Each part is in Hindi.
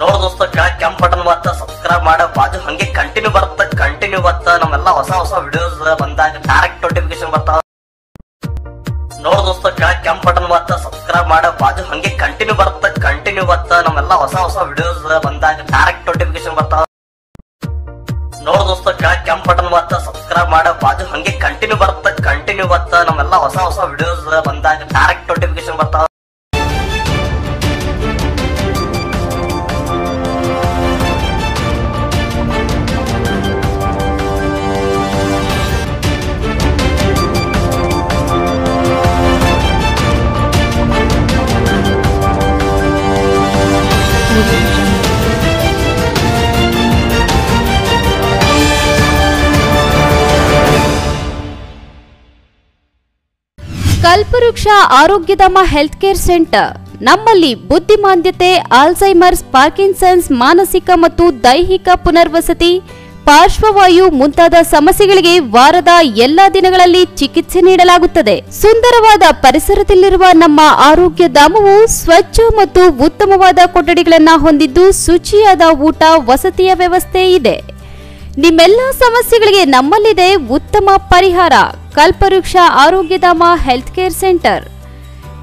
ನೋಡ್ ದೋಸ್ತ ಕೆಂಪ್ ಬಟನ್ ಬರ್ತ ಸಬ್ಸ್ಕ್ರೈಬ್ ಮಾಡ ಬಾಜು ಹಂಗೆ ಕಂಟಿನ್ಯೂ ಬರ್ತ ಕಂಟಿನ್ಯೂ ಬರ್ತ ನಮ್ಮೆಲ್ಲ ಹೊಸ ಹೊಸ ವಿಡಿಯೋಸ್ ಬಂದಾಗ ಡೈರೆಕ್ಟ್ ನೋಟಿಫಿಕೇಶನ್ ಬರ್ತಾವ ನೋಡ್ ದೋಸ್ತಕ್ಕ ಕೆಂಪ್ ಬಟನ್ ಬರ್ತ ಸಬ್ಸ್ಕ್ರೈಬ್ ಮಾಡ ಬಾಜು ಹಂಗೆ ಕಂಟಿನ್ಯೂ ಬರ್ತ ಕಂಟಿನ್ಯೂ ಬರ್ತ ನಮ್ಮೆಲ್ಲ ಹೊಸ ಹೊಸ ವಿಡಿಯೋಸ್ ಬಂದಾಗ ಡೈರೆಕ್ಟ್ ನೋಟಿಫಿಕೇಶನ್ ಬರ್ತಾವ ನೋಡ್ ದೋಸ್ತ ಕೆಂಪ್ ಬಟನ್ ಬರ್ತ ಸಬ್ಸ್ಕ್ರೈಬ್ ಮಾಡ ಬಾಜು ಹಂಗೆ ಕಂಟಿನ್ಯೂ ಬರ್ತ ಕಂಟಿನ್ಯೂ ಬರ್ತ ನಮ್ಮೆಲ್ಲ ಹೊಸ ಹೊಸ ವಿಡಿಯೋಸ್ ಬಂದಾಗ ಡೈರೆಕ್ಟ್ ನೋಟಿಫಿಕೇಶನ್ ಬರ್ತಾವ ಕಲ್ಪವೃಕ್ಷ ಆರೋಗ್ಯಧಾಮ ಹೆಲ್ತ್ ಕೇರ್ ಸೆಂಟರ್ ನಮ್ಮಲ್ಲಿ ಬುದ್ಧಿಮಾಂದ್ಯತೆ ಆಲ್ಝೈಮರ್ಸ್ ಪಾರ್ಕಿನ್ಸನ್ಸ್ ಮಾನಸಿಕ ಮತ್ತು ದೈಹಿಕ ಪುನರ್ವಸತಿ ಪಾರ್ಶ್ವವಾಯು ಮುಂತಾದ ಸಮಸ್ಯೆಗಳಿಗೆ ವಾರದ ಎಲ್ಲಾ ದಿನಗಳಲ್ಲಿ ಚಿಕಿತ್ಸೆ ನೀಡಲಾಗುತ್ತದೆ ಸುಂದರವಾದ ಪರಿಸರದಲ್ಲಿರುವ ನಮ್ಮ ಆರೋಗ್ಯ ಧಾಮವು ಸ್ವಚ್ಛ ಮತ್ತು ಉತ್ತಮವಾದ ಕೊಠಡಿಗಳನ್ನು ಹೊಂದಿದ್ದು ಶುಚಿಯಾದ ಊಟ ವಸತಿಯ ವ್ಯವಸ್ಥೆ ಇದೆ ನಿಮ್ಮೆಲ್ಲ ಸಮಸ್ಯೆಗಳಿಗೆ ನಮ್ಮಲ್ಲಿದೆ ಉತ್ತಮ ಪರಿಹಾರ Kalpavriksha Arogyadhama health care centre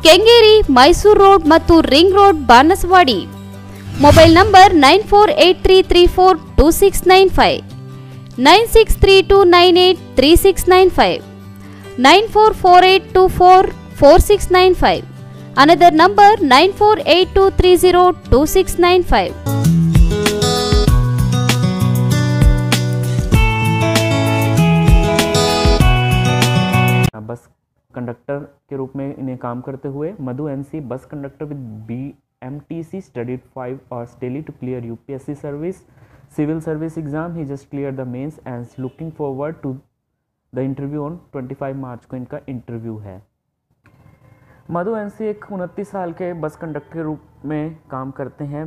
Kengeri Mysuru road ಮತ್ತು ring road Banaswadi mobile number nine four eight three three four two six nine five nine six three two nine eight three six nine five nine four four eight two four four six nine five another number nine four eight two three zero two six nine five conductor के रूप में इन्हें काम करते हुए Madhu NC bus conductor with B M T C study five hours daily to clear U P S C service civil service exam he just clear the mains and looking forward to the interview on twenty five March को इनका इंटरव्यू है मधु एन सी एक उनतीस साल के बस कंडक्टर के रूप में काम करते हैं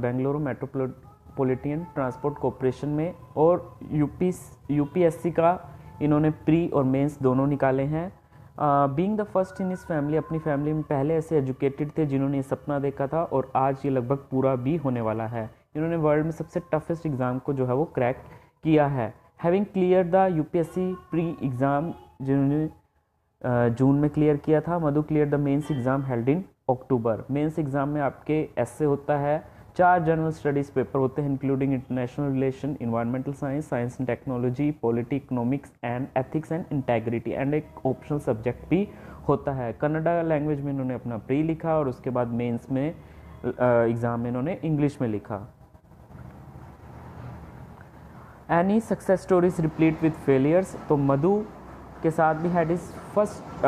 बेंगलुरु मेट्रोपोलिटियन ट्रांसपोर्ट कॉरपोरेशन में और U U P P S C का इन्होंने प्री और मेन्स दोनों निकाले हैं बींग द फर्स्ट इन इस फैमिली अपनी फैमिली में पहले ऐसे एजुकेटेड थे जिन्होंने ये सपना देखा था और आज ये लगभग पूरा भी होने वाला है इन्होंने वर्ल्ड में सबसे टफेस्ट एग्ज़ाम को जो है वो क्रैक किया है having clear the U P S C pre exam जिन्होंने जून में क्लियर किया था Madhu clear the mains exam held in October mains exam में आपके ऐसे होता है चार जनरल स्टडीज़ पेपर होते हैं including international relation environmental science science and technology polity economics and ethics and integrity and एक ऑप्शनल सब्जेक्ट भी होता है कन्नडा लैंग्वेज में इन्होंने अपना प्री लिखा और उसके बाद मेंस में एग्ज़ाम में इन्होंने इंग्लिश में लिखा any success stories replete with failures तो मधु के साथ भी had his first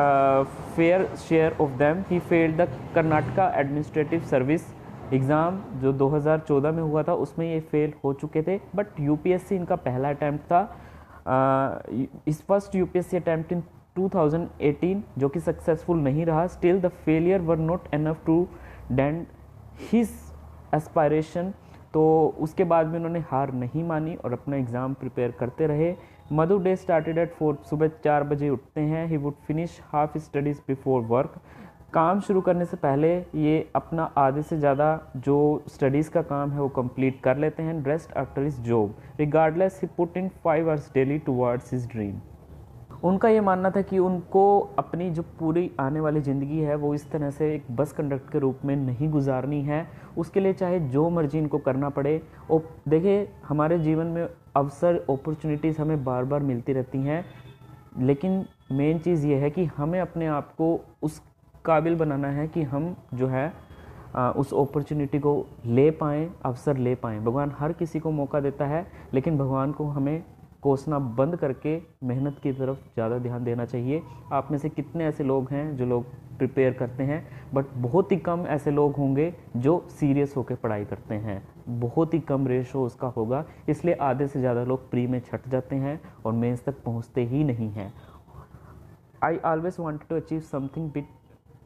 fair share of them he failed the Karnataka administrative service exam जो 2014 में हुआ था उसमें ये फेल हो चुके थे बट यू इनका पहला अटैम्प्ट था his first U P S C attempt in 2018 जो कि सक्सेसफुल नहीं रहा still the failure were not enough to dent his aspiration तो उसके बाद में उन्होंने हार नहीं मानी और अपना एग्ज़ाम प्रिपेयर करते रहे Madhu day started at four सुबह चार बजे उठते हैं he would finish half studies before work काम शुरू करने से पहले ये अपना आधे से ज़्यादा जो स्टडीज़ का काम है वो कंप्लीट कर लेते हैं rest after his job regardless he put in five hours daily towards his dream उनका ये मानना था कि उनको अपनी जो पूरी आने वाली ज़िंदगी है वो इस तरह से एक बस कंडक्ट के रूप में नहीं गुजारनी है उसके लिए चाहे जो मर्जी इनको करना पड़े और देखिए हमारे जीवन में अवसर अपॉर्चुनिटीज़ हमें बार बार मिलती रहती हैं लेकिन मेन चीज़ ये है कि हमें अपने आप को उस काबिल बनाना है कि हम जो है उस अपॉर्चुनिटी को ले पाएँ अवसर ले पाएँ भगवान हर किसी को मौका देता है लेकिन भगवान को हमें कोसना बंद करके मेहनत की तरफ ज़्यादा ध्यान देना चाहिए आप में से कितने ऐसे लोग हैं जो लोग प्रिपेयर करते हैं बट बहुत ही कम ऐसे लोग होंगे जो सीरियस होकर पढ़ाई करते हैं बहुत ही कम रेशो उसका होगा इसलिए आधे से ज़्यादा लोग प्री में छट जाते हैं और मेंस तक पहुँचते ही नहीं हैं I always want to achieve something big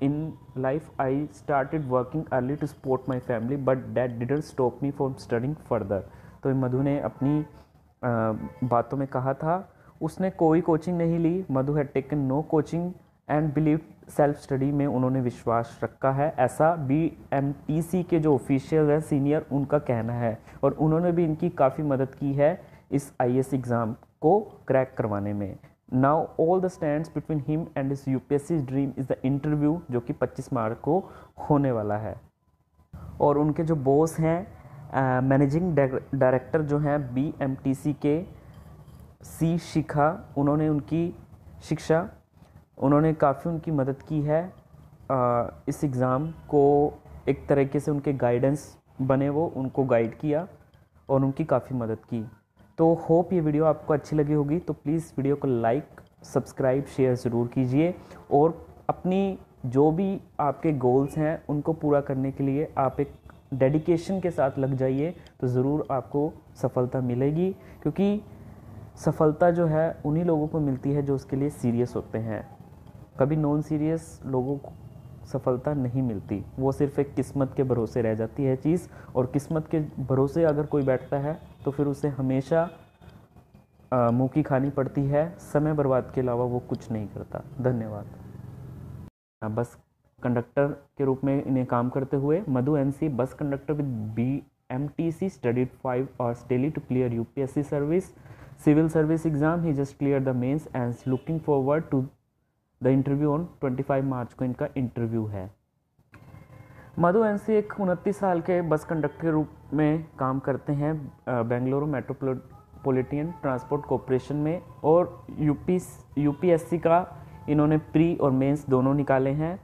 in life i started working early to support my family but that didn't stop me from studying further तो मधु ने अपनी बातों में कहा था उसने कोई कोचिंग नहीं ली Madhu had taken no coaching and believe self study में उन्होंने विश्वास रखा है ऐसा बी एम टी सी के जो ऑफिशियल हैं सीनियर उनका कहना है और उन्होंने भी इनकी काफ़ी मदद की है इस आई एस एग्ज़ाम को क्रैक करवाने में now all the stand between him and his UPSC dream is the interview जो कि 25 मार्च को होने वाला है और उनके जो बॉस हैं मैनेजिंग डायरेक्टर जो हैं बी एम टी सी के सी शिखा उन्होंने उनकी शिक्षा उन्होंने काफ़ी उनकी मदद की है आ, इस एग्ज़ाम को एक तरीके से उनके गाइडेंस बने वो उनको गाइड किया और उनकी काफ़ी मदद की तो होप ये वीडियो आपको अच्छी लगी होगी तो प्लीज़ वीडियो को लाइक सब्सक्राइब शेयर ज़रूर कीजिए और अपनी जो भी आपके गोल्स हैं उनको पूरा करने के लिए आप एक डेडिकेशन के साथ लग जाइए तो ज़रूर आपको सफलता मिलेगी क्योंकि सफलता जो है उन्हीं लोगों को मिलती है जो उसके लिए सीरियस होते हैं कभी नॉन सीरियस लोगों सफलता नहीं मिलती वो सिर्फ एक किस्मत के भरोसे रह जाती है चीज़ और किस्मत के भरोसे अगर कोई बैठता है तो फिर उसे हमेशा मुँह की खानी पड़ती है समय बर्बाद के अलावा वो कुछ नहीं करता धन्यवाद बस कंडक्टर के रूप में इन्हें काम करते हुए Madhu NC bus conductor with B M T C study five hours daily to clear U P S C service civil service exam he just clear the mains and looking forward to the interview on 25 March को इनका इंटरव्यू है मधु एन सी एक उनतीस साल के बस कंडक्टर के रूप में काम करते हैं बेंगलुरु मेट्रोपोलिटियन ट्रांसपोर्ट कॉरपोरेशन में और यूपी यूपीएससी का इन्होंने प्री और मेंस दोनों निकाले हैं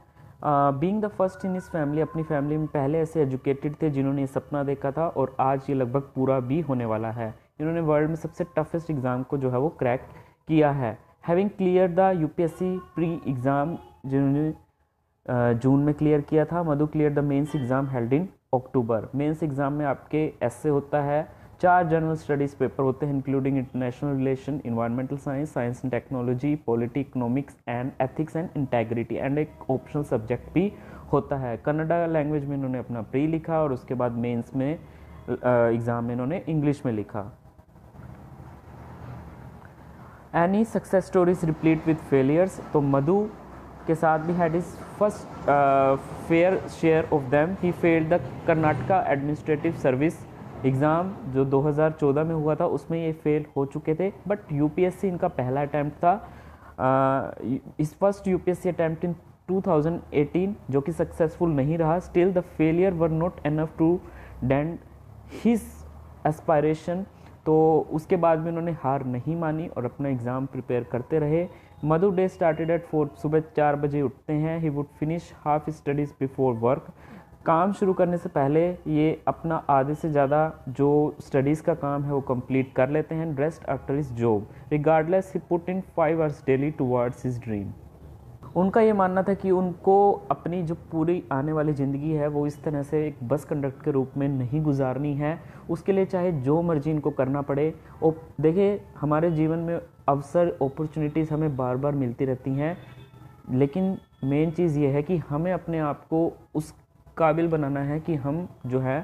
बीइंग द फर्स्ट इन इस फैमिली अपनी फैमिली में पहले ऐसे एजुकेटेड थे जिन्होंने ये सपना देखा था और आज ये लगभग पूरा भी होने वाला है इन्होंने वर्ल्ड में सबसे टफेस्ट एग्ज़ाम को जो है वो क्रैक किया है having clear the U P S C pre exam जिन्होंने जून में क्लियर किया था Madhu clear the mains exam held in October mains exam में आपके ऐसे होता है चार जनरल स्टडीज़ पेपर होते हैं including international relation environmental science science and technology polity economics and ethics and integrity and एक ऑप्शनल सब्जेक्ट भी होता है कन्नडा लैंग्वेज में इन्होंने अपना प्री लिखा और उसके बाद मेन्स में एग्ज़ाम में इन्होंने इंग्लिश में लिखा any success stories replete with failures तो मधु के साथ भी had his first fair share of them he failed the Karnataka administrative service exam जो 2014 में हुआ था उसमें ये फेल हो चुके थे बट यू इनका पहला अटैम्प्ट था uh, his first U P S C attempt in 2018 जो कि सक्सेसफुल नहीं रहा still the failure were not enough to dent his aspiration तो उसके बाद में उन्होंने हार नहीं मानी और अपना एग्ज़ाम प्रिपेयर करते रहे Madhu day started at four सुबह चार बजे उठते हैं he would finish half studies before work काम शुरू करने से पहले ये अपना आधे से ज़्यादा जो स्टडीज़ का काम है वो कंप्लीट कर लेते हैं rest after his job regardless he put in five hours daily towards his dream उनका ये मानना था कि उनको अपनी जो पूरी आने वाली ज़िंदगी है वो इस तरह से एक बस कंडक्टर के रूप में नहीं गुजारनी है उसके लिए चाहे जो मर्जी इनको करना पड़े और देखिए हमारे जीवन में अवसर अपॉर्चुनिटीज़ हमें बार बार मिलती रहती हैं लेकिन मेन चीज़ ये है कि हमें अपने आप को उस काबिल बनाना है कि हम जो है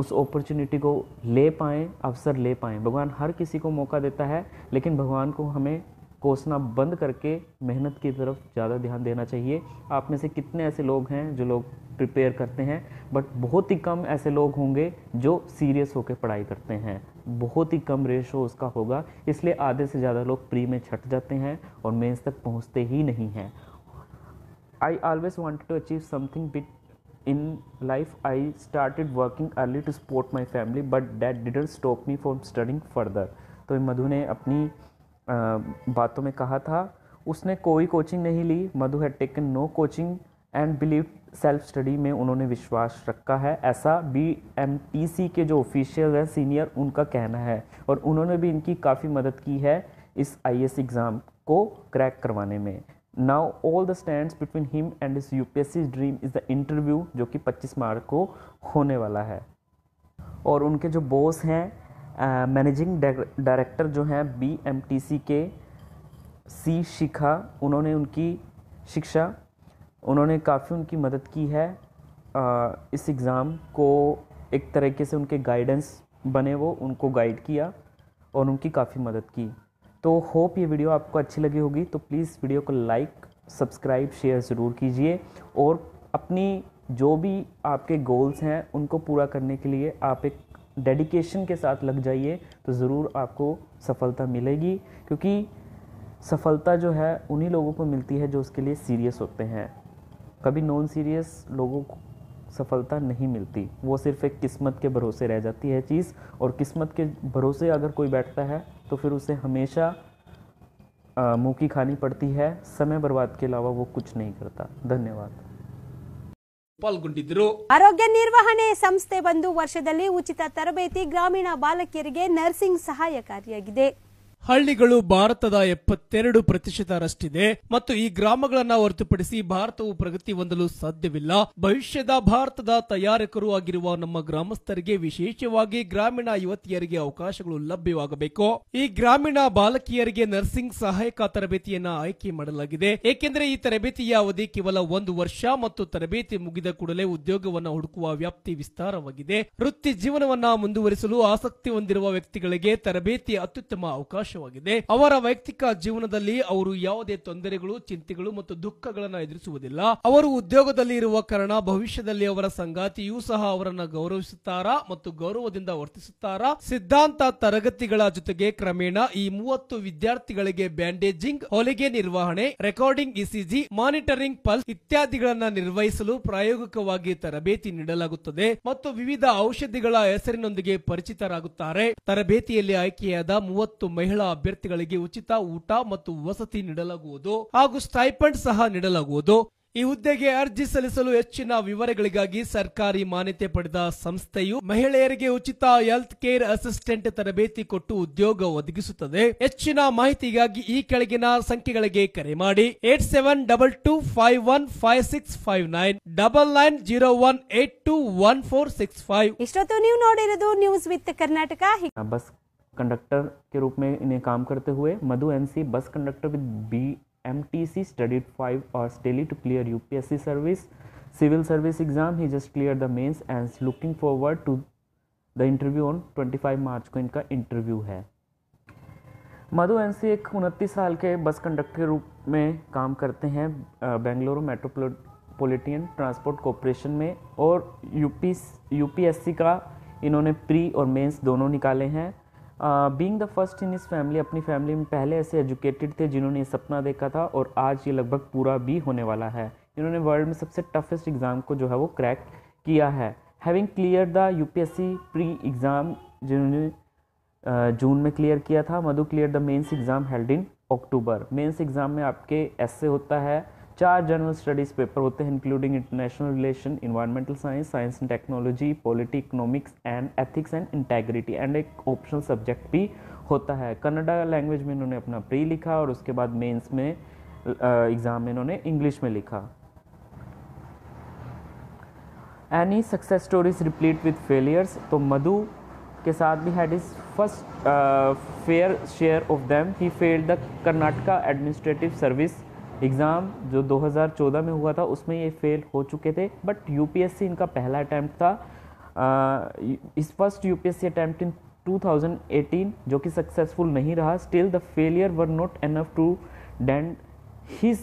उस अपॉर्चुनिटी को ले पाएँ अवसर ले पाएँ भगवान हर किसी को मौका देता है लेकिन भगवान को हमें कोसना बंद करके मेहनत की तरफ ज़्यादा ध्यान देना चाहिए आप में से कितने ऐसे लोग हैं जो लोग प्रिपेयर करते हैं बट बहुत ही कम ऐसे लोग होंगे जो सीरियस होकर पढ़ाई करते हैं बहुत ही कम रेशो उसका होगा इसलिए आधे से ज़्यादा लोग प्री में छट जाते हैं और मेंस तक पहुँचते ही नहीं हैं I always wanted to achieve something big in life I started working early to support my family but that didn't stop me from studying further तो मधु ने अपनी बातों में कहा था उसने कोई कोचिंग नहीं ली Madhu had taken no coaching and believe self study में उन्होंने विश्वास रखा है ऐसा बी एम टी सी के जो ऑफिशियल हैं सीनियर उनका कहना है और उन्होंने भी इनकी काफ़ी मदद की है इस आई एस एग्ज़ाम को क्रैक करवाने में now all the stand between him and his U P S C dream is the interview जो कि पच्चीस मार्च को होने वाला है और उनके जो बॉस हैं मैनेजिंग डायरेक्टर जो हैं बीएमटीसी के सी शिखा उन्होंने उनकी शिक्षा उन्होंने काफ़ी उनकी मदद की है आ, इस एग्ज़ाम को एक तरीके से उनके गाइडेंस बने वो उनको गाइड किया और उनकी काफ़ी मदद की तो होप ये वीडियो आपको अच्छी लगी होगी तो प्लीज़ वीडियो को लाइक सब्सक्राइब शेयर ज़रूर कीजिए और अपनी जो भी आपके गोल्स हैं उनको पूरा करने के लिए आप एक डेडिकेशन के साथ लग जाइए तो ज़रूर आपको सफलता मिलेगी क्योंकि सफलता जो है उन्हीं लोगों को मिलती है जो उसके लिए सीरियस होते हैं कभी नॉन सीरियस लोगों को सफलता नहीं मिलती वो सिर्फ एक किस्मत के भरोसे रह जाती है चीज़ और किस्मत के भरोसे अगर कोई बैठता है तो फिर उसे हमेशा मुँह की खानी पड़ती है समय बर्बाद के अलावा वो कुछ नहीं करता धन्यवाद ಪಾಲ್ಗೊಂಡಿದ್ದರು ಆರೋಗ್ಯ ನಿರ್ವಹಣೆ ಸಂಸ್ಥೆ ಒಂದು ವರ್ಷದಲ್ಲಿ ಉಚಿತ ತರಬೇತಿ ಗ್ರಾಮೀಣ ಬಾಲಕಿಯರಿಗೆ ನರ್ಸಿಂಗ್ ಸಹಾಯಕಾರಿಯಾಗಿದೆ ಹಳ್ಳಿಗಳು ಭಾರತದ ಎಪ್ಪತ್ತೆರಡು ಪ್ರತಿಶತರಷ್ಟಿದೆ ಮತ್ತು ಈ ಗ್ರಾಮಗಳನ್ನ ಹೊರತುಪಡಿಸಿ ಭಾರತವು ಪ್ರಗತಿ ಹೊಂದಲು ಸಾಧ್ಯವಿಲ್ಲ ಭವಿಷ್ಯದ ಭಾರತದ ತಯಾರಕರು ಆಗಿರುವ ನಮ್ಮ ಗ್ರಾಮಸ್ಥರಿಗೆ ವಿಶೇಷವಾಗಿ ಗ್ರಾಮೀಣ ಯುವತಿಯರಿಗೆ ಅವಕಾಶಗಳು ಲಭ್ಯವಾಗಬೇಕು ಈ ಗ್ರಾಮೀಣ ಬಾಲಕಿಯರಿಗೆ ನರ್ಸಿಂಗ್ ಸಹಾಯಕ ತರಬೇತಿಯನ್ನು ಆಯ್ಕೆ ಮಾಡಲಾಗಿದೆ ಏಕೆಂದರೆ ಈ ತರಬೇತಿಯ ಅವಧಿ ಕೇವಲ ಒಂದು ವರ್ಷ ಮತ್ತು ತರಬೇತಿ ಮುಗಿದ ಕೂಡಲೇ ಉದ್ಯೋಗವನ್ನು ಹುಡುಕುವ ವ್ಯಾಪ್ತಿ ವಿಸ್ತಾರವಾಗಿದೆ ವೃತ್ತಿ ಜೀವನವನ್ನ ಮುಂದುವರಿಸಲು ಆಸಕ್ತಿ ಹೊಂದಿರುವ ವ್ಯಕ್ತಿಗಳಿಗೆ ತರಬೇತಿ ಅತ್ಯುತ್ತಮ ಅವಕಾಶ ಅವಕಾಶವಾಗಿದೆ ಅವರ ವೈಯಕ್ತಿಕ ಜೀವನದಲ್ಲಿ ಅವರು ಯಾವುದೇ ತೊಂದರೆಗಳು ಚಿಂತೆಗಳು ಮತ್ತು ದುಃಖಗಳನ್ನು ಎದುರಿಸುವುದಿಲ್ಲ ಅವರು ಉದ್ಯೋಗದಲ್ಲಿ ಇರುವ ಕಾರಣ ಭವಿಷ್ಯದಲ್ಲಿ ಅವರ ಸಂಗಾತಿಯೂ ಸಹ ಅವರನ್ನು ಗೌರವಿಸುತ್ತಾರಾ ಮತ್ತು ಗೌರವದಿಂದ ವರ್ತಿಸುತ್ತಾರಾ ಸಿದ್ಧಾಂತ ತರಗತಿಗಳ ಜೊತೆಗೆ ಕ್ರಮೇಣ ಈ ಮೂವತ್ತು ವಿದ್ಯಾರ್ಥಿಗಳಿಗೆ ಬ್ಯಾಂಡೇಜಿಂಗ್ ಹೊಲಿಗೆ ನಿರ್ವಹಣೆ ರೆಕಾರ್ಡಿಂಗ್ ಇಸಿಜಿ ಮಾನಿಟರಿಂಗ್ ಪಲ್ಸ್ ಇತ್ಯಾದಿಗಳನ್ನು ನಿರ್ವಹಿಸಲು ಪ್ರಾಯೋಗಿಕವಾಗಿ ತರಬೇತಿ ನೀಡಲಾಗುತ್ತದೆ ಮತ್ತು ವಿವಿಧ ಔಷಧಿಗಳ ಹೆಸರಿನೊಂದಿಗೆ ಪರಿಚಿತರಾಗುತ್ತಾರೆ ತರಬೇತಿಯಲ್ಲಿ ಆಯ್ಕೆಯಾದ ಮೂವತ್ತು ಮಹಿಳಾ ಅಭ್ಯರ್ಥಿಗಳಿಗೆ ಉಚಿತ ಊಟ ಮತ್ತು ವಸತಿ ನೀಡಲಾಗುವುದು ಹಾಗೂ ಸ್ಟೈಪಂಡ್ ಸಹ ನೀಡಲಾಗುವುದು ಈ ಹುದ್ದೆಗೆ ಅರ್ಜಿ ಸಲ್ಲಿಸಲು ಹೆಚ್ಚಿನ ವಿವರಗಳಿಗಾಗಿ ಸರ್ಕಾರಿ ಮಾನ್ಯತೆ ಪಡೆದ ಸಂಸ್ಥೆಯು ಮಹಿಳೆಯರಿಗೆ ಉಚಿತ ಹೆಲ್ತ್ ಕೇರ್ ಅಸಿಸ್ಟೆಂಟ್ ತರಬೇತಿ ಕೊಟ್ಟು ಉದ್ಯೋಗ ಒದಗಿಸುತ್ತದೆ ಹೆಚ್ಚಿನ ಮಾಹಿತಿಗಾಗಿ ಈ ಕೆಳಗಿನ ಸಂಖ್ಯೆಗಳಿಗೆ ಕರೆ ಮಾಡಿ eight seven double two five one five six five nine double nine zero one eight two one four six five ಇಷ್ಟೊತ್ತು ನೀವು ನೋಡಿರೋದು ನ್ಯೂಸ್ ವಿತ್ ಕರ್ನಾಟಕ कंडक्टर के रूप में इन्हें काम करते हुए Madhu NC bus conductor with B M T C studied five hours daily to clear U P S C service civil service exam he just clear the mains and looking forward to the interview on twenty five March को इनका इंटरव्यू है मधु एन सी एक उनतीस साल के बस कंडक्टर के रूप में काम करते हैं बेंगलुरु मेट्रोपोलिटियन ट्रांसपोर्ट कॉरपोरेशन में और U U P P S C का इन्होंने प्री और मेन्स दोनों निकाले हैं बींग द फर्स्ट इन इस फैमिली अपनी फैमिली में पहले ऐसे एजुकेटेड थे जिन्होंने ये सपना देखा था और आज ये लगभग पूरा भी होने वाला है इन्होंने वर्ल्ड में सबसे टफेस्ट एग्ज़ाम को जो है वो क्रैक किया है having clear the U P S C pre exam जिन्होंने जून में क्लियर किया था Madhu clear the mains exam held in October mains exam में आपके एस होता है चार जनरल स्टडीज़ पेपर होते हैं including international relation environmental science science and technology polity economics and ethics and integrity and एक ऑप्शनल सब्जेक्ट भी होता है कन्नडा लैंग्वेज में इन्होंने अपना प्री लिखा और उसके बाद मेंस में एग्ज़ाम में इन्होंने इंग्लिश में लिखा any success stories replete with failures तो मधु के साथ भी had his first fair share of them he failed the Karnataka administrative service exam जो 2014 में हुआ था उसमें ये फेल हो चुके थे बट यू इनका पहला अटैम्प्ट था his first UPSC attempt in 2018 जो कि सक्सेसफुल नहीं रहा still the failure were not enough to dent his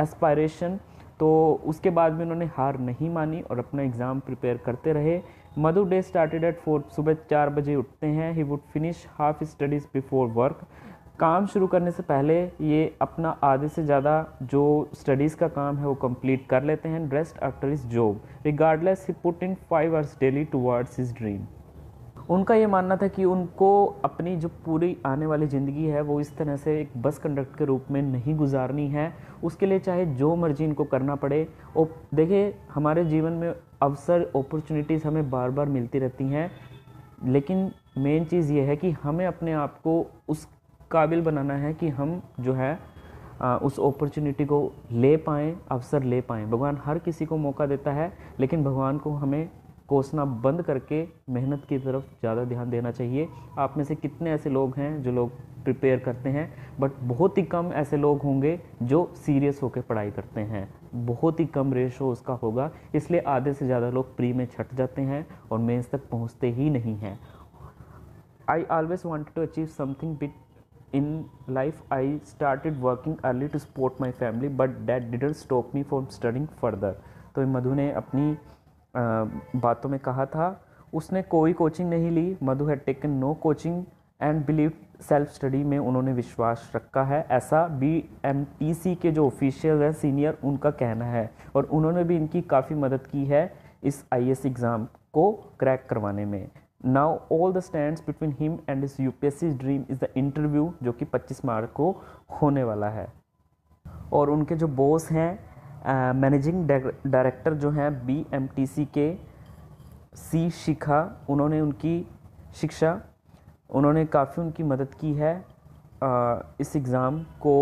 aspiration तो उसके बाद में उन्होंने हार नहीं मानी और अपना एग्ज़ाम प्रिपेयर करते रहे Madhu day started at four सुबह चार बजे उठते हैं he would finish half studies before work काम शुरू करने से पहले ये अपना आधे से ज़्यादा जो स्टडीज़ का काम है वो कंप्लीट कर लेते हैं rest after his job regardless he put in five hours daily towards his dream उनका ये मानना था कि उनको अपनी जो पूरी आने वाली ज़िंदगी है वो इस तरह से एक बस कंडक्टर के रूप में नहीं गुजारनी है उसके लिए चाहे जो मर्जी इनको करना पड़े और देखिए हमारे जीवन में अवसर अपॉर्चुनिटीज़ हमें बार बार मिलती रहती हैं लेकिन मेन चीज़ ये है कि हमें अपने आप को उस काबिल बनाना है कि हम जो है आ, उस अपॉर्चुनिटी को ले पाएँ अवसर ले पाएँ भगवान हर किसी को मौका देता है लेकिन भगवान को हमें कोसना बंद करके मेहनत की तरफ ज़्यादा ध्यान देना चाहिए आप में से कितने ऐसे लोग हैं जो लोग प्रिपेयर करते हैं बट बहुत ही कम ऐसे लोग होंगे जो सीरियस होकर पढ़ाई करते हैं बहुत ही कम रेशो उसका होगा इसलिए आधे से ज़्यादा लोग प्री में छट जाते हैं और मेन्स तक पहुँचते ही नहीं हैं I always want to achieve something big in life i started working early to support my family but that didn't stop me from studying further तो मधु ने अपनी बातों में कहा था उसने कोई कोचिंग नहीं ली Madhu had taken no coaching and believe self study में उन्होंने विश्वास रखा है ऐसा बी एम टी सी के जो ऑफिशियल हैं सीनियर उनका कहना है और उन्होंने भी इनकी काफ़ी मदद की है इस आई एस एग्ज़ाम को क्रैक करवाने में now all the stands between him and his U dream is the interview जो कि 25 मार्च को होने वाला है और उनके जो बॉस हैं मैनेजिंग डायरेक्टर जो हैं बी एम टी सी के सी शिखा उन्होंने उनकी शिक्षा उन्होंने काफ़ी उनकी मदद की है आ, इस एग्ज़ाम को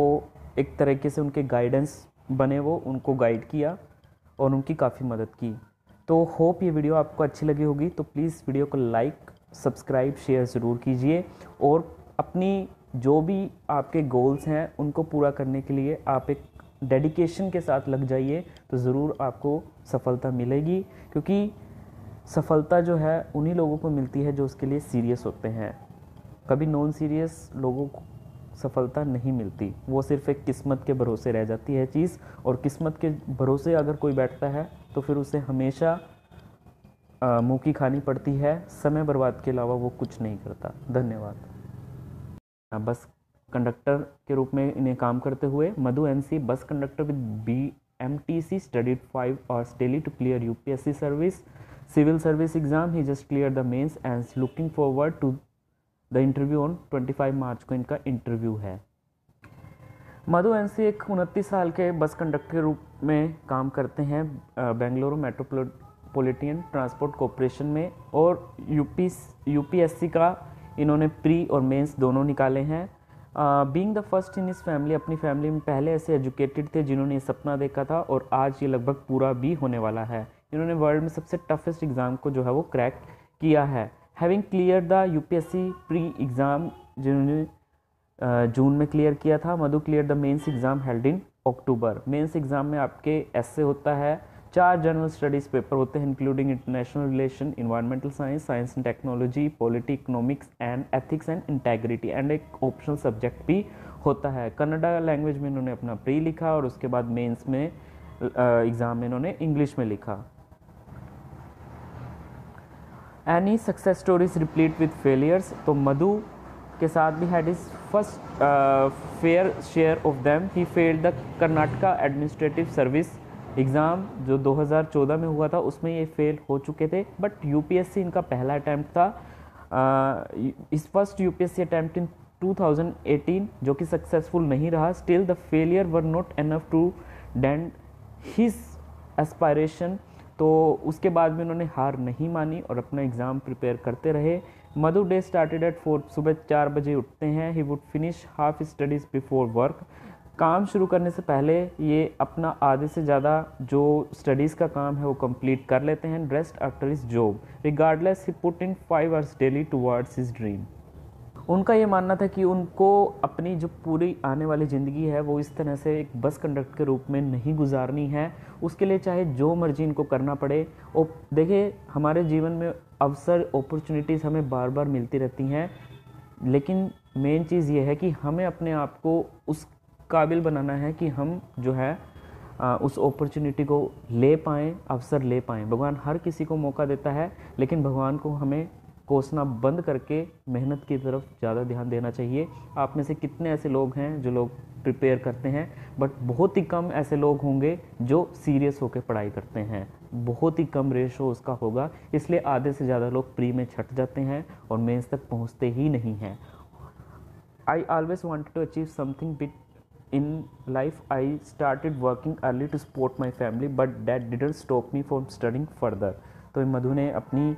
एक तरीके से उनके गाइडेंस बने वो उनको गाइड किया और उनकी काफ़ी मदद की तो होप ये वीडियो आपको अच्छी लगी होगी तो प्लीज़ वीडियो को लाइक सब्सक्राइब शेयर ज़रूर कीजिए और अपनी जो भी आपके गोल्स हैं उनको पूरा करने के लिए आप एक डेडिकेशन के साथ लग जाइए तो ज़रूर आपको सफलता मिलेगी क्योंकि सफलता जो है उन्हीं लोगों को मिलती है जो उसके लिए सीरियस होते हैं कभी नॉन सीरियस लोगों सफलता नहीं मिलती वो सिर्फ एक किस्मत के भरोसे रह जाती है चीज़ और किस्मत के भरोसे अगर कोई बैठता है तो फिर उसे हमेशा मुँह की खानी पड़ती है समय बर्बाद के अलावा वो कुछ नहीं करता धन्यवाद बस कंडक्टर के रूप में इन्हें काम करते हुए Madhu NC bus conductor with B M T C studied five hours daily to clear U P S C service civil service exam he just clear the mains and looking forward to the interview on 25 March को इनका इंटरव्यू है मधु एनसी एक उनतीस साल के बस कंडक्टर के रूप में काम करते हैं बेंगलुरु मेट्रोपोलिटियन ट्रांसपोर्ट कॉरपोरेशन में और यूपी यूपीएससी का इन्होंने प्री और मेंस दोनों निकाले हैं बीइंग द फर्स्ट इन इस फैमिली अपनी फैमिली में पहले ऐसे एजुकेटेड थे जिन्होंने ये सपना देखा था और आज ये लगभग पूरा भी होने वाला है इन्होंने वर्ल्ड में सबसे टफेस्ट एग्ज़ाम को जो है वो क्रैक किया है having clear the U P S C pre exam जिन्होंने जून में क्लियर किया था Madhu clear the mains exam held in October mains exam में आपके से होता है चार जनरल स्टडीज़ पेपर होते हैं including international relation environmental science science and technology polity economics and ethics and integrity and एक ऑप्शनल सब्जेक्ट भी होता है कन्नडा लैंग्वेज में इन्होंने अपना प्री लिखा और उसके बाद मेन्स में एग्ज़ाम में इन्होंने इंग्लिश में लिखा any success stories replete with failures तो मधु के साथ भी had his first fair share of them he failed the Karnataka administrative service exam जो 2014 में हुआ था उसमें ये फेल हो चुके थे बट यू इनका पहला अटैम्प्ट था uh, his first UPSC attempt in 2018 जो कि सक्सेसफुल नहीं रहा still the failure were not enough to dent his aspiration तो उसके बाद में उन्होंने हार नहीं मानी और अपना एग्ज़ाम प्रिपेयर करते रहे Madhu day started at four सुबह चार बजे उठते हैं he would finish half studies before work काम शुरू करने से पहले ये अपना आधे से ज़्यादा जो स्टडीज़ का काम है वो कंप्लीट कर लेते हैं rest after his job regardless he put in five hours daily towards his dream उनका ये मानना था कि उनको अपनी जो पूरी आने वाली ज़िंदगी है वो इस तरह से एक बस कंडक्टर के रूप में नहीं गुजारनी है उसके लिए चाहे जो मर्जी इनको करना पड़े और देखिए हमारे जीवन में अवसर अपॉर्चुनिटीज़ हमें बार बार मिलती रहती हैं लेकिन मेन चीज़ ये है कि हमें अपने आप को उस काबिल बनाना है कि हम जो है उस अपॉर्चुनिटी को ले पाएँ अवसर ले पाएँ भगवान हर किसी को मौका देता है लेकिन भगवान को हमें कोसना बंद करके मेहनत की तरफ ज़्यादा ध्यान देना चाहिए आप में से कितने ऐसे लोग हैं जो लोग प्रिपेयर करते हैं बट बहुत ही कम ऐसे लोग होंगे जो सीरियस होकर पढ़ाई करते हैं बहुत ही कम रेशो उसका होगा इसलिए आधे से ज़्यादा लोग प्री में छट जाते हैं और मेंस तक पहुँचते ही नहीं हैं I always want to achieve something big in life I started working early to support my family but that didn't stop me from studying further तो मधु ने अपनी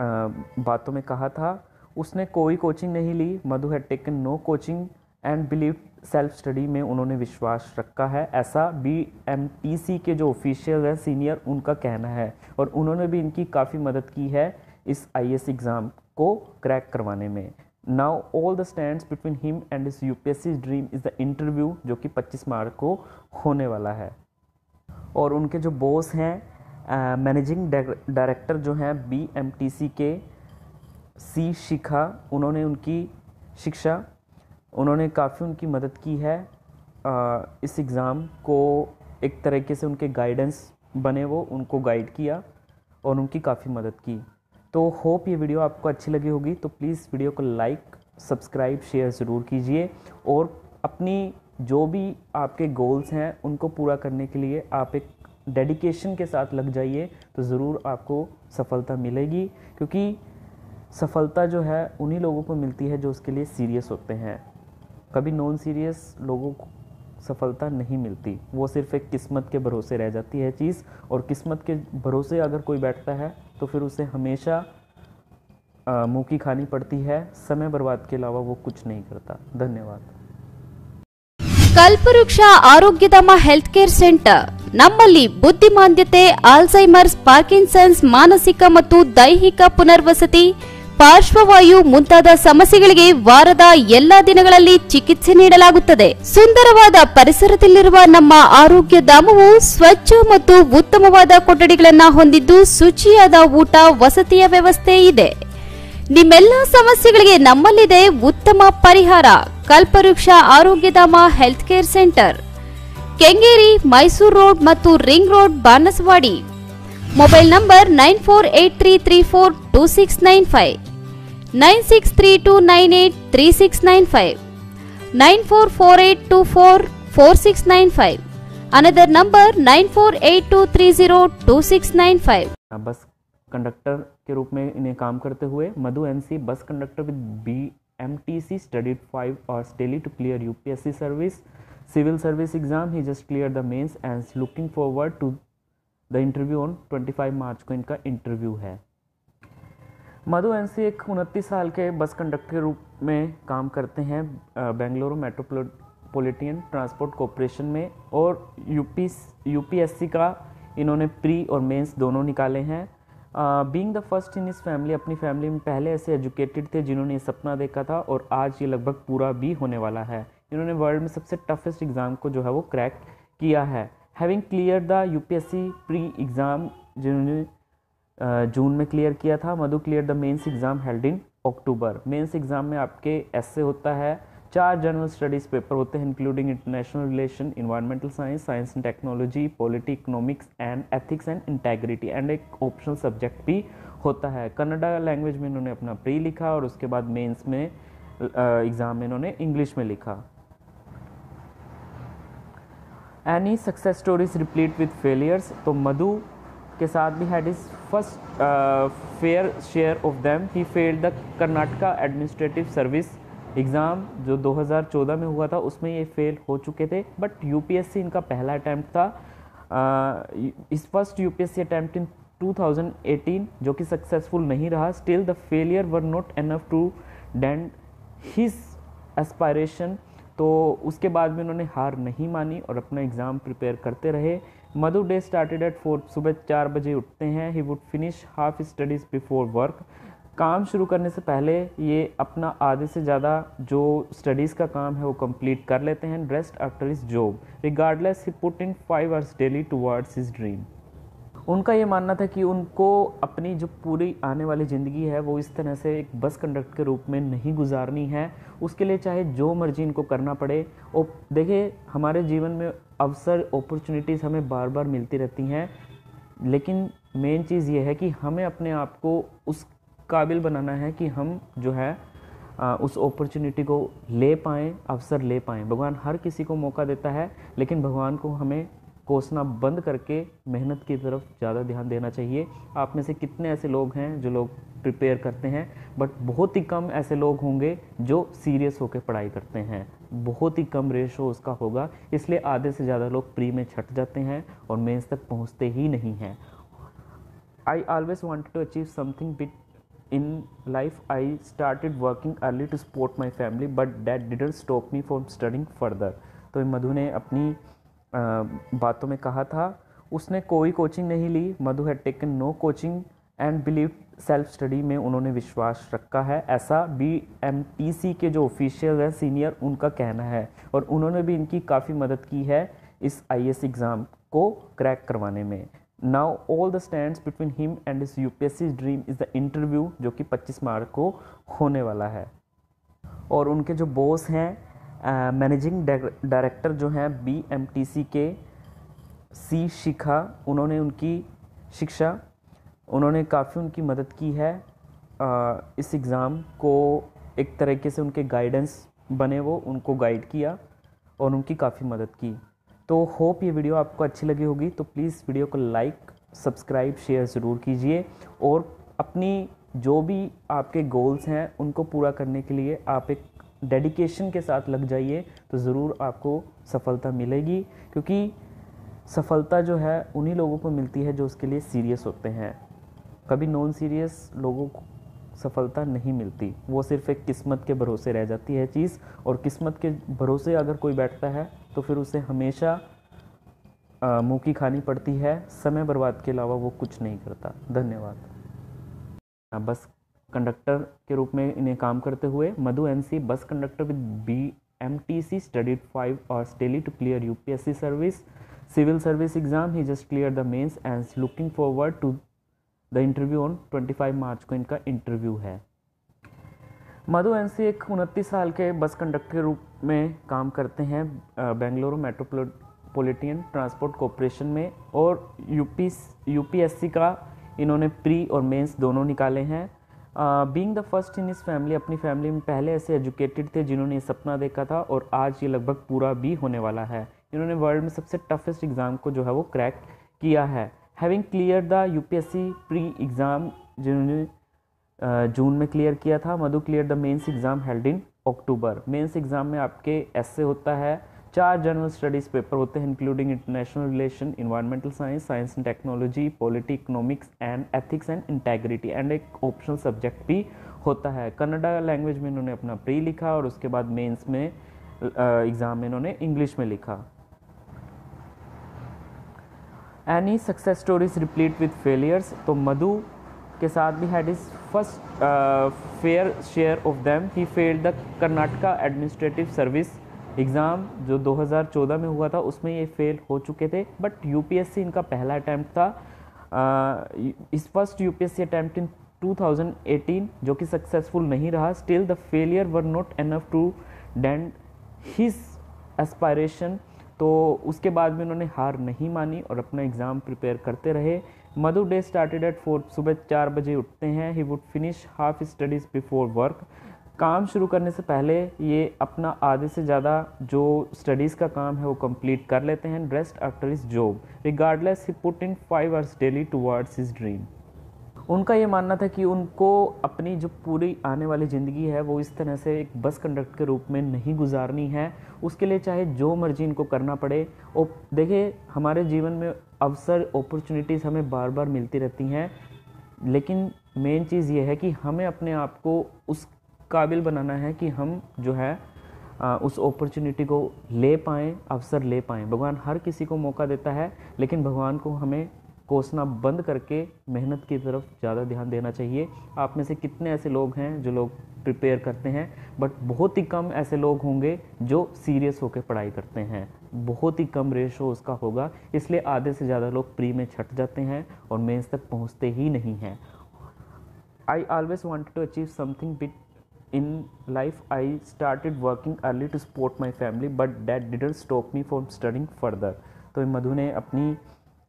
बातों में कहा था उसने कोई कोचिंग नहीं ली Madhu had taken no coaching and believe self study में उन्होंने विश्वास रखा है ऐसा बी एम टी सी के जो ऑफिशियल हैं सीनियर उनका कहना है और उन्होंने भी इनकी काफ़ी मदद की है इस आई एस एग्ज़ाम को क्रैक करवाने में now all the stand between him and his U P S C dream is the interview जो कि पच्चीस मार्च को होने वाला है और उनके जो बॉस हैं मैनेजिंग डायरेक्टर जो हैं बी एम टी सी के सी शिखा उन्होंने उनकी शिक्षा उन्होंने काफ़ी उनकी मदद की है आ, इस एग्ज़ाम को एक तरीके से उनके गाइडेंस बने वो उनको गाइड किया और उनकी काफ़ी मदद की तो होप ये वीडियो आपको अच्छी लगी होगी तो प्लीज़ वीडियो को लाइक सब्सक्राइब शेयर ज़रूर कीजिए और अपनी जो भी आपके गोल्स हैं उनको पूरा करने के लिए आप एक डेडिकेशन के साथ लग जाइए तो ज़रूर आपको सफलता मिलेगी क्योंकि सफलता जो है उन्हीं लोगों को मिलती है जो उसके लिए सीरियस होते हैं कभी नॉन सीरियस लोगों को सफलता नहीं मिलती वो सिर्फ़ एक किस्मत के भरोसे रह जाती है चीज़ और किस्मत के भरोसे अगर कोई बैठता है तो फिर उसे हमेशा मुँह की खानी पड़ती है समय बर्बाद के अलावा वो कुछ नहीं करता धन्यवाद ಕಲ್ಪವೃಕ್ಷ ಆರೋಗ್ಯಧಾಮ ಹೆಲ್ತ್ ಕೇರ್ ಸೆಂಟರ್ ನಮ್ಮಲ್ಲಿ ಬುದ್ಧಿಮಾಂದ್ಯತೆ ಆಲ್ಸೈಮರ್ಸ್ ಪಾರ್ಕಿನ್ಸನ್ಸ್ ಮಾನಸಿಕ ಮತ್ತು ದೈಹಿಕ ಪುನರ್ವಸತಿ ಪಾರ್ಶ್ವವಾಯು ಮುಂತಾದ ಸಮಸ್ಯೆಗಳಿಗೆ ವಾರದ ಎಲ್ಲಾ ದಿನಗಳಲ್ಲಿ ಚಿಕಿತ್ಸೆ ನೀಡಲಾಗುತ್ತದೆ ಸುಂದರವಾದ ಪರಿಸರದಲ್ಲಿರುವ ನಮ್ಮ ಆರೋಗ್ಯ ಧಾಮವು ಸ್ವಚ್ಛ ಮತ್ತು ಉತ್ತಮವಾದ ಕೊಠಡಿಗಳನ್ನು ಹೊಂದಿದ್ದು ಶುಚಿಯಾದ ಊಟ ವಸತಿಯ ವ್ಯವಸ್ಥೆ ಇದೆ ನಿಮ್ಮೆಲ್ಲ ಸಮಸ್ಯೆಗಳಿಗೆ ನಮ್ಮಲ್ಲಿದೆ ಉತ್ತಮ ಪರಿಹಾರ Kalpavriksha Arogyadhama health care centre Kengeri Mysuru road ಮತ್ತು ring road Banaswadi mobile number nine four eight three three four two six nine five nine six three two nine eight three six nine five nine four four eight two four four six nine five another number nine four eight two three zero two six nine five bus conductor के रूप में इन्हें काम करते हुए Madhu NC bus conductor with B M T C study five hours daily to clear U P S C service civil service exam he just clear the mains and looking forward to the interview on twenty five March को इनका इंटरव्यू है मधु एन सी एक उनतीस साल के बस कंडक्टर के रूप में काम करते हैं बेंगलुरु मेट्रोपोलिटियन ट्रांसपोर्ट कॉरपोरेशन में और U U P P S C का इन्होंने प्री और मेंस दोनों निकाले हैं बींग द फर्स्ट इन इस फैमिली अपनी फैमिली में पहले ऐसे एजुकेटेड थे जिन्होंने ये सपना देखा था और आज ये लगभग पूरा भी होने वाला है इन्होंने वर्ल्ड में सबसे टफेस्ट एग्ज़ाम को जो है वो क्रैक किया है having clear the U P S C pre exam जिन्होंने जून में क्लियर किया था Madhu clear the mains exam held in October mains exam में आपके एस होता है चार जनरल स्टडीज़ पेपर होते हैं including international relation environmental science science and technology polity economics and ethics and integrity and एक ऑप्शनल सब्जेक्ट भी होता है कन्नडा लैंग्वेज में इन्होंने अपना प्री लिखा और उसके बाद मेंस में एग्ज़ाम में इन्होंने इंग्लिश में लिखा any success stories replete with failures तो मधु के साथ भी had his first fair share of them he failed the Karnataka administrative service exam जो 2014 में हुआ था उसमें ये फेल हो चुके थे बट यू इनका पहला अटैम्प्ट था his first U UPSC attempt in 2018 जो कि सक्सेसफुल नहीं रहा still the failure were not enough to dent his aspiration तो उसके बाद में उन्होंने हार नहीं मानी और अपना एग्ज़ाम प्रिपेयर करते रहे Madhu day started at four सुबह चार बजे उठते हैं he would finish half studies before work काम शुरू करने से पहले ये अपना आधे से ज़्यादा जो स्टडीज़ का काम है वो कंप्लीट कर लेते हैं rest after his job regardless he put in five hours daily towards his dream उनका ये मानना था कि उनको अपनी जो पूरी आने वाली ज़िंदगी है वो इस तरह से एक बस कंडक्ट के रूप में नहीं गुजारनी है उसके लिए चाहे जो मर्जी इनको करना पड़े और देखिए हमारे जीवन में अवसर अपॉर्चुनिटीज़ हमें बार बार मिलती रहती हैं लेकिन मेन चीज़ ये है कि हमें अपने आप को उस काबिल बनाना है कि हम जो है आ, उस अपॉर्चुनिटी को ले पाएँ अवसर ले पाएँ भगवान हर किसी को मौका देता है लेकिन भगवान को हमें कोसना बंद करके मेहनत की तरफ ज़्यादा ध्यान देना चाहिए आप में से कितने ऐसे लोग हैं जो लोग प्रिपेयर करते हैं बट बहुत ही कम ऐसे लोग होंगे जो सीरियस होकर पढ़ाई करते हैं बहुत ही कम रेशो उसका होगा इसलिए आधे से ज़्यादा लोग प्री में छट जाते हैं और मेन्स तक पहुँचते ही नहीं हैं I always want to achieve something big in life i started working early to support my family but that didn't stop me from studying further तो मधु ने अपनी बातों में कहा था उसने कोई कोचिंग नहीं ली Madhu had taken no coaching and believe self study में उन्होंने विश्वास रखा है ऐसा बी एम टी सी के जो ऑफिशियल हैं सीनियर उनका कहना है और उन्होंने भी इनकी काफ़ी मदद की है इस आई एस एग्ज़ाम को क्रैक करवाने में now all the stand between him and his P dream is the interview जो कि 25 मार्च को होने वाला है और उनके जो बॉस हैं मैनेजिंग डायरेक्टर जो हैं बी एम टी सी के सी शिखा उन्होंने उनकी शिक्षा उन्होंने काफ़ी उनकी मदद की है आ, इस एग्ज़ाम को एक तरीके से उनके गाइडेंस बने वो उनको गाइड किया और उनकी काफ़ी मदद की तो होप ये वीडियो आपको अच्छी लगी होगी तो प्लीज़ वीडियो को लाइक सब्सक्राइब शेयर ज़रूर कीजिए और अपनी जो भी आपके गोल्स हैं उनको पूरा करने के लिए आप एक डेडिकेशन के साथ लग जाइए तो ज़रूर आपको सफलता मिलेगी क्योंकि सफलता जो है उन्हीं लोगों को मिलती है जो उसके लिए सीरियस होते हैं कभी नॉन सीरियस लोगों सफलता नहीं मिलती वो सिर्फ एक किस्मत के भरोसे रह जाती है चीज़ और किस्मत के भरोसे अगर कोई बैठता है तो फिर उसे हमेशा मुँह की खानी पड़ती है समय बर्बाद के अलावा वो कुछ नहीं करता धन्यवाद बस कंडक्टर के रूप में इन्हें काम करते हुए Madhu NC bus conductor with B M T C study five hours daily to clear U P S C service civil service exam he just clear the mains and looking forward to the interview on 25 March को इनका इंटरव्यू है मधु एन सी एक उनतीस साल के बस कंडक्टर के रूप में काम करते हैं बेंगलुरु मेट्रोपोलिटियन ट्रांसपोर्ट कॉरपोरेशन में और यूपी यूपीएससी का इन्होंने प्री और मेंस दोनों निकाले हैं बीइंग द फर्स्ट इन इस फैमिली अपनी फैमिली में पहले ऐसे एजुकेटेड थे जिन्होंने ये सपना देखा था और आज ये लगभग पूरा भी होने वाला है इन्होंने वर्ल्ड में सबसे टफेस्ट एग्ज़ाम को जो है वो क्रैक किया है having clear the U P S C pre exam जिन्होंने जून में क्लियर किया था Madhu clear the mains exam held in October mains exam में आपके ए होता है चार जनरल स्टडीज़ पेपर होते हैं including international relation environmental science science and technology polity economics and ethics and integrity and एक ऑप्शनल सब्जेक्ट भी होता है कन्नडा लैंग्वेज में इन्होंने अपना प्री लिखा और उसके बाद मेन्स में एग्ज़ाम uh, में इन्होंने इंग्लिश में लिखा any success stories replete with failures तो मधु के साथ भी had his first fair share of them he failed the Karnataka administrative service exam जो 2014 में हुआ था उसमें ये फेल हो चुके थे बट यू इनका पहला अटैम्प्ट था uh, his first U P S C attempt in 2018 जो कि सक्सेसफुल नहीं रहा still the failure were not enough to dent his aspiration तो उसके बाद में उन्होंने हार नहीं मानी और अपना एग्ज़ाम प्रिपेयर करते रहे Madhu day started at four सुबह चार बजे उठते हैं he would finish half studies before work काम शुरू करने से पहले ये अपना आधे से ज़्यादा जो स्टडीज़ का काम है वो कंप्लीट कर लेते हैं rest after his job regardless he put in five hours daily towards his dream उनका ये मानना था कि उनको अपनी जो पूरी आने वाली ज़िंदगी है वो इस तरह से एक बस कंडक्टर के रूप में नहीं गुजारनी है उसके लिए चाहे जो मर्जी इनको करना पड़े और देखिए हमारे जीवन में अवसर अपॉर्चुनिटीज़ हमें बार बार मिलती रहती हैं लेकिन मेन चीज़ ये है कि हमें अपने आप को उस काबिल बनाना है कि हम जो है उस अपॉर्चुनिटी को ले पाएँ अवसर ले पाएँ भगवान हर किसी को मौका देता है लेकिन भगवान को हमें कोसना बंद करके मेहनत की तरफ ज़्यादा ध्यान देना चाहिए आप में से कितने ऐसे लोग हैं जो लोग प्रिपेयर करते हैं बट बहुत ही कम ऐसे लोग होंगे जो सीरियस होकर पढ़ाई करते हैं बहुत ही कम रेशो उसका होगा इसलिए आधे से ज़्यादा लोग प्री में छट जाते हैं और मेन्स तक पहुँचते ही नहीं हैं I always wanted to achieve something big in life I started working early to support my family but that didn't stop me from studying further तो मधु ने अपनी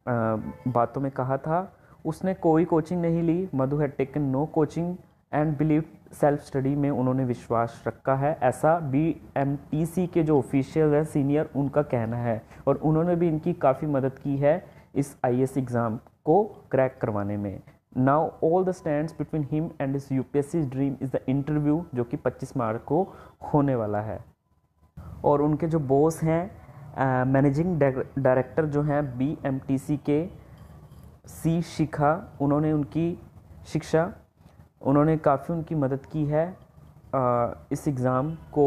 बातों में कहा था उसने कोई कोचिंग नहीं ली Madhu had taken no coaching and believe self study में उन्होंने विश्वास रखा है ऐसा बी एम टी सी के जो ऑफिशियल हैं सीनियर उनका कहना है और उन्होंने भी इनकी काफ़ी मदद की है इस आई एस एग्ज़ाम को क्रैक करवाने में now all the stand between him and his U P S C dream is the interview जो कि पच्चीस मार्च को होने वाला है और उनके जो बॉस हैं मैनेजिंग डायरेक्टर जो हैं बीएमटीसी के सी शिखा उन्होंने उनकी शिक्षा उन्होंने काफ़ी उनकी मदद की है आ, इस एग्ज़ाम को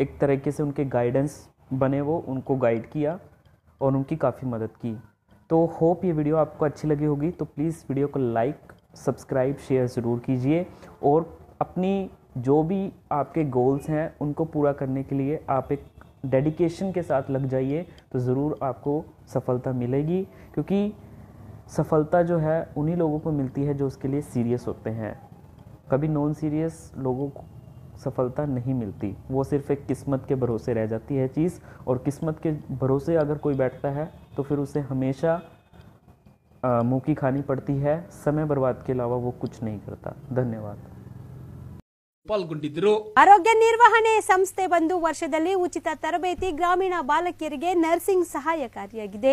एक तरीके से उनके गाइडेंस बने वो उनको गाइड किया और उनकी काफ़ी मदद की तो होप ये वीडियो आपको अच्छी लगी होगी तो प्लीज़ वीडियो को लाइक सब्सक्राइब शेयर ज़रूर कीजिए और अपनी जो भी आपके गोल्स हैं उनको पूरा करने के लिए आप एक डेडिकेशन के साथ लग जाइए तो ज़रूर आपको सफलता मिलेगी क्योंकि सफलता जो है उन्हीं लोगों को मिलती है जो उसके लिए सीरियस होते हैं कभी नॉन सीरियस लोगों को सफलता नहीं मिलती वो सिर्फ एक किस्मत के भरोसे रह जाती है चीज़ और किस्मत के भरोसे अगर कोई बैठता है तो फिर उसे हमेशा मुँह की खानी पड़ती है समय बर्बाद के अलावा वो कुछ नहीं करता धन्यवाद ಪಾಲ್ಗೊಂಡಿದ್ದರು ಆರೋಗ್ಯ ನಿರ್ವಹಣೆ ಸಂಸ್ಥೆ ಒಂದು ವರ್ಷದಲ್ಲಿ ಉಚಿತ ತರಬೇತಿ ಗ್ರಾಮೀಣ ಬಾಲಕಿಯರಿಗೆ ನರ್ಸಿಂಗ್ ಸಹಾಯಕಾರಿಯಾಗಿದೆ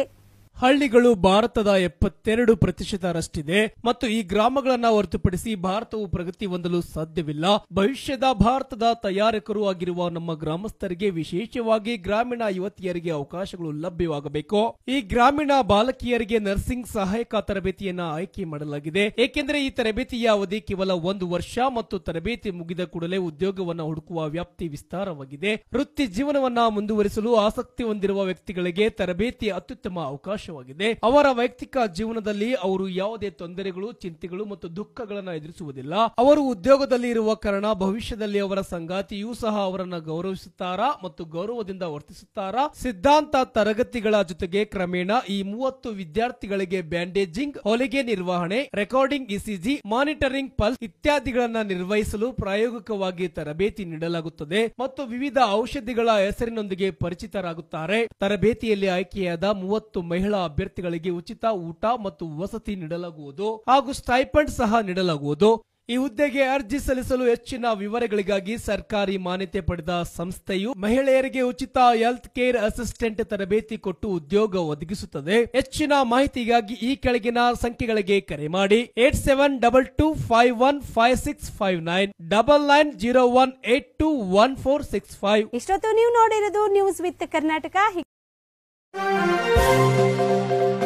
ಹಳ್ಳಿಗಳು ಭಾರತದ ಎಪ್ಪತ್ತೆರಡು ಪ್ರತಿಶತರಷ್ಟಿದೆ ಮತ್ತು ಈ ಗ್ರಾಮಗಳನ್ನ ಹೊರತುಪಡಿಸಿ ಭಾರತವು ಪ್ರಗತಿ ಹೊಂದಲು ಸಾಧ್ಯವಿಲ್ಲ ಭವಿಷ್ಯದ ಭಾರತದ ತಯಾರಕರು ಆಗಿರುವ ನಮ್ಮ ಗ್ರಾಮಸ್ಥರಿಗೆ ವಿಶೇಷವಾಗಿ ಗ್ರಾಮೀಣ ಯುವತಿಯರಿಗೆ ಅವಕಾಶಗಳು ಲಭ್ಯವಾಗಬೇಕು ಈ ಗ್ರಾಮೀಣ ಬಾಲಕಿಯರಿಗೆ ನರ್ಸಿಂಗ್ ಸಹಾಯಕ ತರಬೇತಿಯನ್ನ ಆಯ್ಕೆ ಮಾಡಲಾಗಿದೆ ಏಕೆಂದರೆ ಈ ತರಬೇತಿಯ ಅವಧಿ ಕೇವಲ ಒಂದು ವರ್ಷ ಮತ್ತು ತರಬೇತಿ ಮುಗಿದ ಕೂಡಲೇ ಉದ್ಯೋಗವನ್ನು ಹುಡುಕುವ ವ್ಯಾಪ್ತಿ ವಿಸ್ತಾರವಾಗಿದೆ ವೃತ್ತಿ ಜೀವನವನ್ನ ಮುಂದುವರಿಸಲು ಆಸಕ್ತಿ ಹೊಂದಿರುವ ವ್ಯಕ್ತಿಗಳಿಗೆ ತರಬೇತಿ ಅತ್ಯುತ್ತಮ ಅವಕಾಶ ಅವಕಾಶವಾಗಿದೆ ಅವರ ವೈಯಕ್ತಿಕ ಜೀವನದಲ್ಲಿ ಅವರು ಯಾವುದೇ ತೊಂದರೆಗಳು ಚಿಂತೆಗಳು ಮತ್ತು ದುಃಖಗಳನ್ನು ಎದುರಿಸುವುದಿಲ್ಲ ಅವರು ಉದ್ಯೋಗದಲ್ಲಿ ಇರುವ ಕಾರಣ ಭವಿಷ್ಯದಲ್ಲಿ ಅವರ ಸಂಗಾತಿಯೂ ಸಹ ಅವರನ್ನು ಗೌರವಿಸುತ್ತಾರಾ ಮತ್ತು ಗೌರವದಿಂದ ವರ್ತಿಸುತ್ತಾರಾ ಸಿದ್ಧಾಂತ ತರಗತಿಗಳ ಜೊತೆಗೆ ಕ್ರಮೇಣ ಈ ಮೂವತ್ತು ವಿದ್ಯಾರ್ಥಿಗಳಿಗೆ ಬ್ಯಾಂಡೇಜಿಂಗ್ ಹೊಲಿಗೆ ನಿರ್ವಹಣೆ ರೆಕಾರ್ಡಿಂಗ್ ಇಸಿಜಿ ಮಾನಿಟರಿಂಗ್ ಪಲ್ಸ್ ಇತ್ಯಾದಿಗಳನ್ನು ನಿರ್ವಹಿಸಲು ಪ್ರಾಯೋಗಿಕವಾಗಿ ತರಬೇತಿ ನೀಡಲಾಗುತ್ತದೆ ಮತ್ತು ವಿವಿಧ ಔಷಧಿಗಳ ಹೆಸರಿನೊಂದಿಗೆ ಪರಿಚಿತರಾಗುತ್ತಾರೆ ತರಬೇತಿಯಲ್ಲಿ ಆಯ್ಕೆಯಾದ ಮೂವತ್ತು ಮಹಿಳಾ ಅಭ್ಯರ್ಥಿಗಳಿಗೆ ಉಚಿತ ಊಟ ಮತ್ತು ವಸತಿ ನೀಡಲಾಗುವುದು ಹಾಗೂ ಸ್ಟೈಪಂಡ್ ಸಹ ನೀಡಲಾಗುವುದು ಈ ಹುದ್ದೆಗೆ ಅರ್ಜಿ ಸಲ್ಲಿಸಲು ಹೆಚ್ಚಿನ ವಿವರಗಳಿಗಾಗಿ ಸರ್ಕಾರಿ ಮಾನ್ಯತೆ ಪಡೆದ ಸಂಸ್ಥೆಯು ಮಹಿಳೆಯರಿಗೆ ಉಚಿತ ಹೆಲ್ತ್ ಕೇರ್ ಅಸಿಸ್ಟೆಂಟ್ ತರಬೇತಿ ಕೊಟ್ಟು ಉದ್ಯೋಗ ಒದಗಿಸುತ್ತದೆ ಹೆಚ್ಚಿನ ಮಾಹಿತಿಗಾಗಿ ಈ ಕೆಳಗಿನ ಸಂಖ್ಯೆಗಳಿಗೆ ಕರೆ ಮಾಡಿ eight seven double two five one five six five nine double nine zero one eight two one four six five ಇಷ್ಟೊತ್ತು ನೀವು ನೋಡಿರೋದು ನ್ಯೂಸ್ ವಿತ್ ಕರ್ನಾಟಕ Música